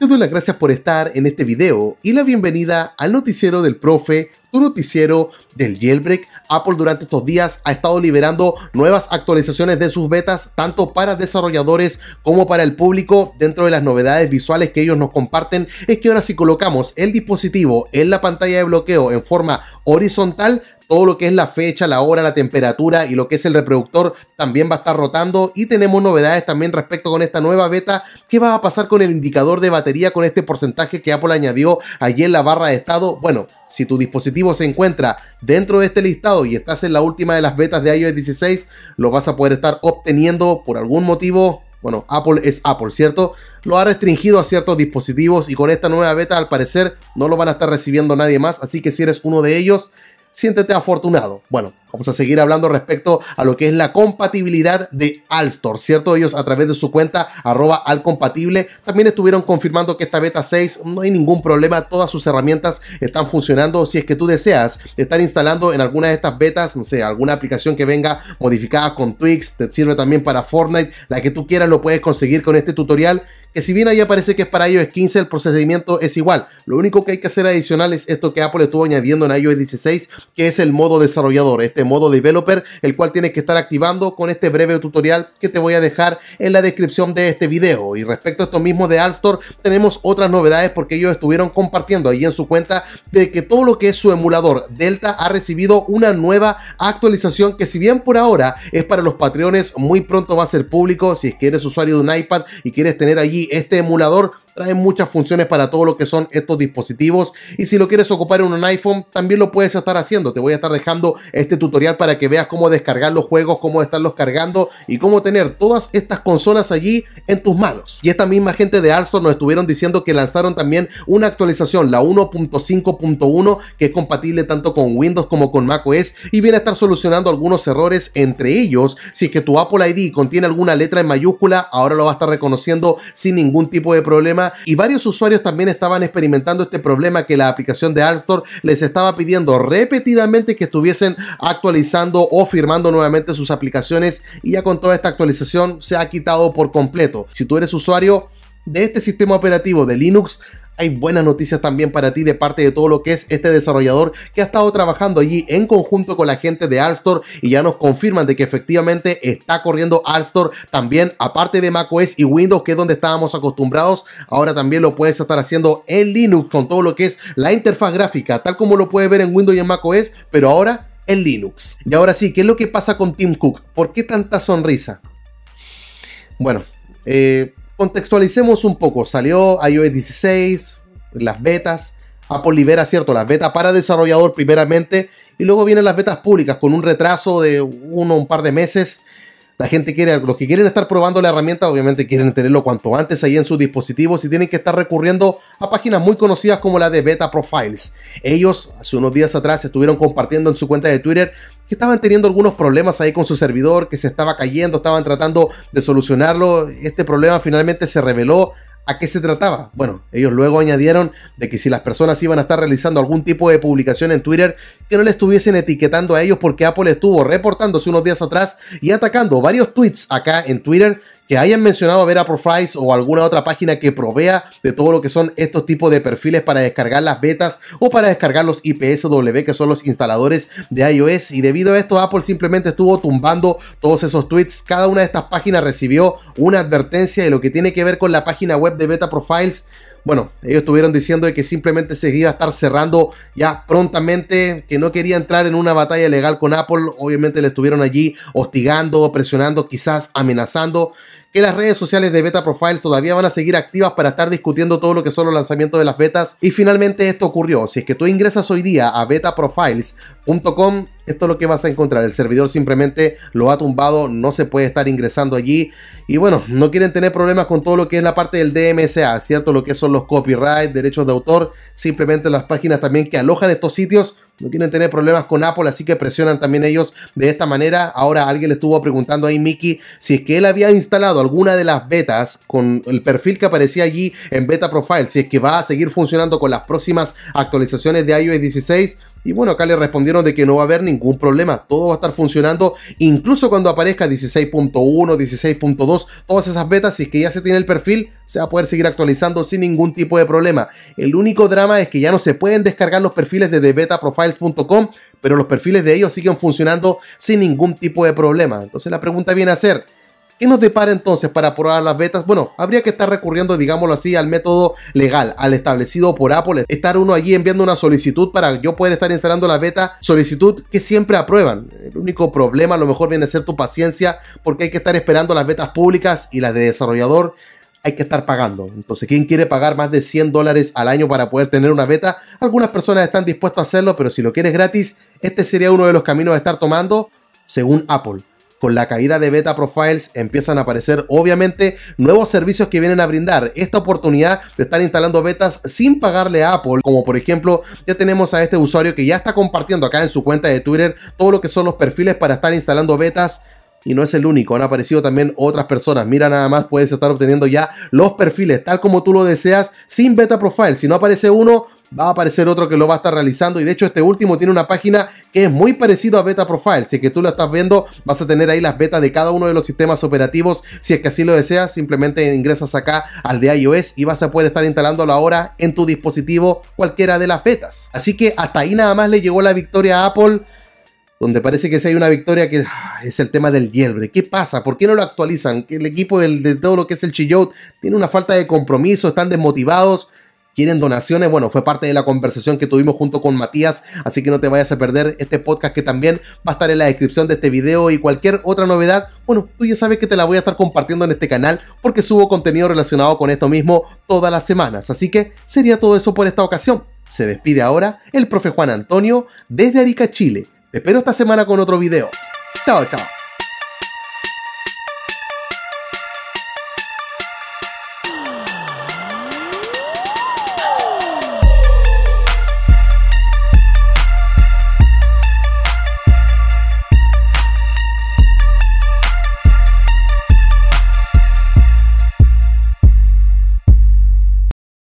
te doy las gracias por estar en este video y la bienvenida al noticiero del profe, tu noticiero del jailbreak. Apple durante estos días ha estado liberando nuevas actualizaciones de sus betas, tanto para desarrolladores como para el público. Dentro de las novedades visuales que ellos nos comparten, es que ahora si colocamos el dispositivo en la pantalla de bloqueo en forma horizontal, todo lo que es la fecha, la hora, la temperatura y lo que es el reproductor también va a estar rotando. Y tenemos novedades también respecto con esta nueva beta. ¿Qué va a pasar con el indicador de batería con este porcentaje que Apple añadió allí en la barra de estado? Bueno, si tu dispositivo se encuentra dentro de este listado y estás en la última de las betas de iOS 16, lo vas a poder estar obteniendo por algún motivo bueno, Apple es Apple, ¿cierto? Lo ha restringido a ciertos dispositivos y con esta nueva beta al parecer no lo van a estar recibiendo nadie más, así que si eres uno de ellos, siéntete afortunado. Bueno, Vamos a seguir hablando respecto a lo que es la compatibilidad de Alstor, ¿cierto? Ellos a través de su cuenta arroba alcompatible también estuvieron confirmando que esta beta 6 no hay ningún problema, todas sus herramientas están funcionando si es que tú deseas estar instalando en alguna de estas betas, no sé, alguna aplicación que venga modificada con Twix, te sirve también para Fortnite, la que tú quieras lo puedes conseguir con este tutorial que si bien ahí aparece que es para iOS 15, el procedimiento es igual. Lo único que hay que hacer adicional es esto que Apple estuvo añadiendo en iOS 16, que es el modo desarrollador. Este este modo developer, el cual tienes que estar activando con este breve tutorial que te voy a dejar en la descripción de este video. Y respecto a esto mismo de store tenemos otras novedades porque ellos estuvieron compartiendo ahí en su cuenta de que todo lo que es su emulador Delta ha recibido una nueva actualización que si bien por ahora es para los patrones, muy pronto va a ser público. Si es que eres usuario de un iPad y quieres tener allí este emulador, trae muchas funciones para todo lo que son estos dispositivos. Y si lo quieres ocupar en un iPhone, también lo puedes estar haciendo. Te voy a estar dejando este tutorial para que veas cómo descargar los juegos, cómo estarlos cargando y cómo tener todas estas consolas allí en tus manos. Y esta misma gente de Alstom nos estuvieron diciendo que lanzaron también una actualización, la 1.5.1, que es compatible tanto con Windows como con macOS y viene a estar solucionando algunos errores, entre ellos, si es que tu Apple ID contiene alguna letra en mayúscula, ahora lo va a estar reconociendo sin ningún tipo de problema y varios usuarios también estaban experimentando este problema que la aplicación de App les estaba pidiendo repetidamente que estuviesen actualizando o firmando nuevamente sus aplicaciones y ya con toda esta actualización se ha quitado por completo. Si tú eres usuario de este sistema operativo de Linux, hay buenas noticias también para ti de parte de todo lo que es este desarrollador que ha estado trabajando allí en conjunto con la gente de Alstor y ya nos confirman de que efectivamente está corriendo Alstor también aparte de macOS y Windows que es donde estábamos acostumbrados ahora también lo puedes estar haciendo en Linux con todo lo que es la interfaz gráfica tal como lo puedes ver en Windows y en macOS pero ahora en Linux. Y ahora sí, ¿qué es lo que pasa con Tim Cook? ¿Por qué tanta sonrisa? Bueno, eh, contextualicemos un poco. Salió iOS 16, las betas. Apple libera, cierto, las betas para desarrollador primeramente y luego vienen las betas públicas con un retraso de uno, un par de meses. La gente quiere, los que quieren estar probando la herramienta, obviamente quieren tenerlo cuanto antes ahí en sus dispositivos y tienen que estar recurriendo a páginas muy conocidas como la de Beta Profiles. Ellos hace unos días atrás estuvieron compartiendo en su cuenta de Twitter que estaban teniendo algunos problemas ahí con su servidor, que se estaba cayendo, estaban tratando de solucionarlo. Este problema finalmente se reveló a qué se trataba. Bueno, ellos luego añadieron de que si las personas iban a estar realizando algún tipo de publicación en Twitter, que no le estuviesen etiquetando a ellos porque Apple estuvo reportándose unos días atrás y atacando varios tweets acá en Twitter que hayan mencionado a Vera Profiles o alguna otra página que provea de todo lo que son estos tipos de perfiles para descargar las betas o para descargar los IPSW que son los instaladores de iOS y debido a esto Apple simplemente estuvo tumbando todos esos tweets. Cada una de estas páginas recibió una advertencia de lo que tiene que ver con la página web de Beta Profiles bueno, ellos estuvieron diciendo que simplemente se iba a estar cerrando ya prontamente, que no quería entrar en una batalla legal con Apple. Obviamente le estuvieron allí hostigando, presionando, quizás amenazando que las redes sociales de Beta Profiles todavía van a seguir activas para estar discutiendo todo lo que son los lanzamientos de las betas. Y finalmente esto ocurrió. Si es que tú ingresas hoy día a betaprofiles.com, esto es lo que vas a encontrar. El servidor simplemente lo ha tumbado, no se puede estar ingresando allí. Y bueno, no quieren tener problemas con todo lo que es la parte del DMSA, ¿cierto? Lo que son los copyrights derechos de autor, simplemente las páginas también que alojan estos sitios no quieren tener problemas con Apple, así que presionan también ellos de esta manera. Ahora alguien le estuvo preguntando ahí Mickey si es que él había instalado alguna de las betas con el perfil que aparecía allí en Beta Profile, si es que va a seguir funcionando con las próximas actualizaciones de iOS 16. Y bueno, acá le respondieron de que no va a haber ningún problema, todo va a estar funcionando, incluso cuando aparezca 16.1, 16.2, todas esas betas, si es que ya se tiene el perfil, se va a poder seguir actualizando sin ningún tipo de problema. El único drama es que ya no se pueden descargar los perfiles desde betaprofiles.com, pero los perfiles de ellos siguen funcionando sin ningún tipo de problema. Entonces la pregunta viene a ser, ¿Qué nos depara entonces para aprobar las betas? Bueno, habría que estar recurriendo, digámoslo así, al método legal, al establecido por Apple. Estar uno allí enviando una solicitud para yo poder estar instalando la beta, solicitud que siempre aprueban. El único problema a lo mejor viene a ser tu paciencia porque hay que estar esperando las betas públicas y las de desarrollador hay que estar pagando. Entonces, ¿quién quiere pagar más de 100 dólares al año para poder tener una beta? Algunas personas están dispuestas a hacerlo, pero si lo quieres gratis, este sería uno de los caminos a estar tomando, según Apple con la caída de Beta Profiles empiezan a aparecer obviamente nuevos servicios que vienen a brindar. Esta oportunidad de estar instalando betas sin pagarle a Apple, como por ejemplo ya tenemos a este usuario que ya está compartiendo acá en su cuenta de Twitter todo lo que son los perfiles para estar instalando betas y no es el único, han aparecido también otras personas. Mira, nada más puedes estar obteniendo ya los perfiles tal como tú lo deseas sin beta profile. Si no aparece uno, va a aparecer otro que lo va a estar realizando y de hecho este último tiene una página que es muy parecido a Beta Profile, si es que tú lo estás viendo vas a tener ahí las betas de cada uno de los sistemas operativos, si es que así lo deseas simplemente ingresas acá al de iOS y vas a poder estar instalándolo ahora en tu dispositivo cualquiera de las betas. Así que hasta ahí nada más le llegó la victoria a Apple donde parece que si hay una victoria que ah, es el tema del hielbre ¿Qué pasa? ¿Por qué no lo actualizan? que El equipo de todo lo que es el Chillot tiene una falta de compromiso, están desmotivados quieren donaciones, bueno, fue parte de la conversación que tuvimos junto con Matías, así que no te vayas a perder este podcast que también va a estar en la descripción de este video y cualquier otra novedad, bueno, tú ya sabes que te la voy a estar compartiendo en este canal porque subo contenido relacionado con esto mismo todas las semanas, así que sería todo eso por esta ocasión. Se despide ahora el profe Juan Antonio desde Arica, Chile. Te espero esta semana con otro video. Chao, chao.